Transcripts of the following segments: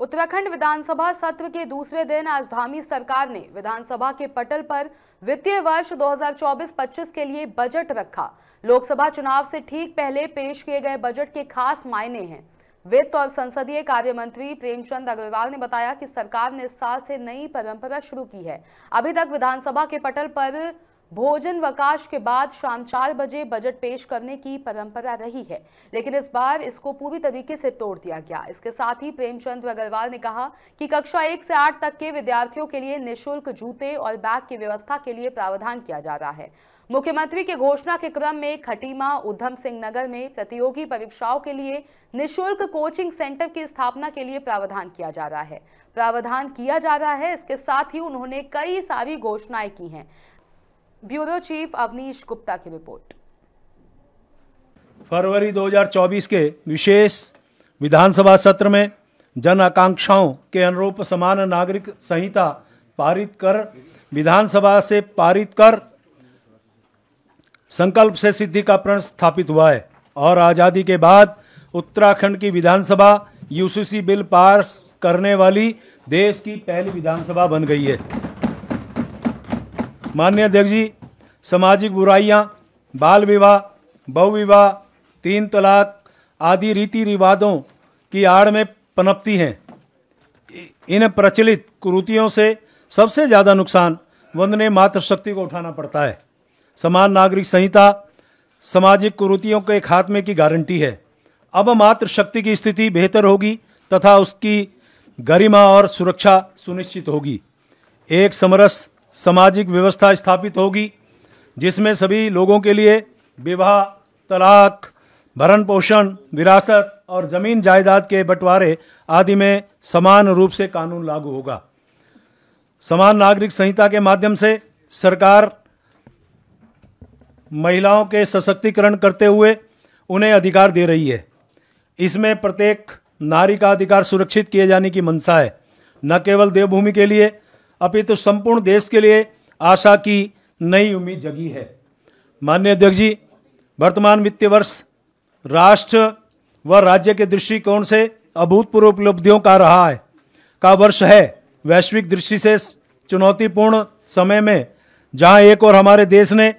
उत्तराखंड विधानसभा सत्र के दूसरे दिन आज धामी सरकार ने विधानसभा के पटल पर वित्तीय वर्ष 2024-25 के लिए बजट रखा लोकसभा चुनाव से ठीक पहले पेश किए गए बजट के खास मायने हैं वित्त और संसदीय कार्य मंत्री प्रेमचंद अग्रवाल ने बताया कि सरकार ने इस साल से नई परंपरा शुरू की है अभी तक विधानसभा के पटल पर भोजन वकाश के बाद शाम चार बजे बजट पेश करने की परंपरा रही है लेकिन इस बार इसको पूरी तरीके से तोड़ दिया गया इसके साथ ही प्रेमचंद अग्रवाल ने कहा कि कक्षा एक से आठ तक के विद्यार्थियों के लिए निःशुल्क जूते और बैग की व्यवस्था के लिए प्रावधान किया जा रहा है मुख्यमंत्री के घोषणा के क्रम में खटीमा उधम सिंह नगर में प्रतियोगी परीक्षाओं के लिए निशुल्क कोचिंग सेंटर की स्थापना के लिए प्रावधान किया जा रहा है प्रावधान किया जा रहा है इसके साथ ही उन्होंने कई सारी घोषणाएं की हैं ब्यूरो चीफ अवनीश गुप्ता की रिपोर्ट फरवरी 2024 के विशेष विधानसभा सत्र में जन आकांक्षाओं के अनुरूप समान नागरिक संहिता पारित कर विधानसभा से पारित कर संकल्प से सिद्धि का प्रण स्थापित हुआ है और आज़ादी के बाद उत्तराखंड की विधानसभा यूसीसी बिल पास करने वाली देश की पहली विधानसभा बन गई है माननीय अध्यक्ष जी सामाजिक बुराइयां, बाल विवाह बहुविवाह तीन तलाक आदि रीति रिवाजों की आड़ में पनपती हैं इन प्रचलित कुरूतियों से सबसे ज़्यादा नुकसान वंदने मातृशक्ति को उठाना पड़ता है समान नागरिक संहिता सामाजिक कुरूतियों के खात्मे की गारंटी है अब मातृशक्ति की स्थिति बेहतर होगी तथा उसकी गरिमा और सुरक्षा सुनिश्चित होगी एक समरस सामाजिक व्यवस्था स्थापित होगी जिसमें सभी लोगों के लिए विवाह तलाक भरण पोषण विरासत और ज़मीन जायदाद के बंटवारे आदि में समान रूप से कानून लागू होगा समान नागरिक संहिता के माध्यम से सरकार महिलाओं के सशक्तिकरण करते हुए उन्हें अधिकार दे रही है इसमें प्रत्येक नारी का अधिकार सुरक्षित किए जाने की मंशा है न केवल देवभूमि के लिए अपितु तो संपूर्ण देश के लिए आशा की नई उम्मीद जगी है माननीय अध्यक्ष जी वर्तमान वित्तीय वर्ष राष्ट्र व राज्य के दृष्टिकोण से अभूतपूर्व उपलब्धियों का रहा है का वर्ष है वैश्विक दृष्टि से चुनौतीपूर्ण समय में जहां एक और हमारे देश ने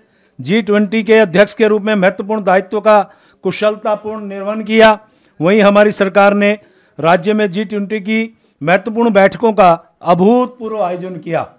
जी ट्वेंटी के अध्यक्ष के रूप में महत्वपूर्ण दायित्व का कुशलतापूर्ण निर्वहन किया वहीं हमारी सरकार ने राज्य में जी ट्वेंटी की महत्वपूर्ण बैठकों का अभूतपूर्व आयोजन किया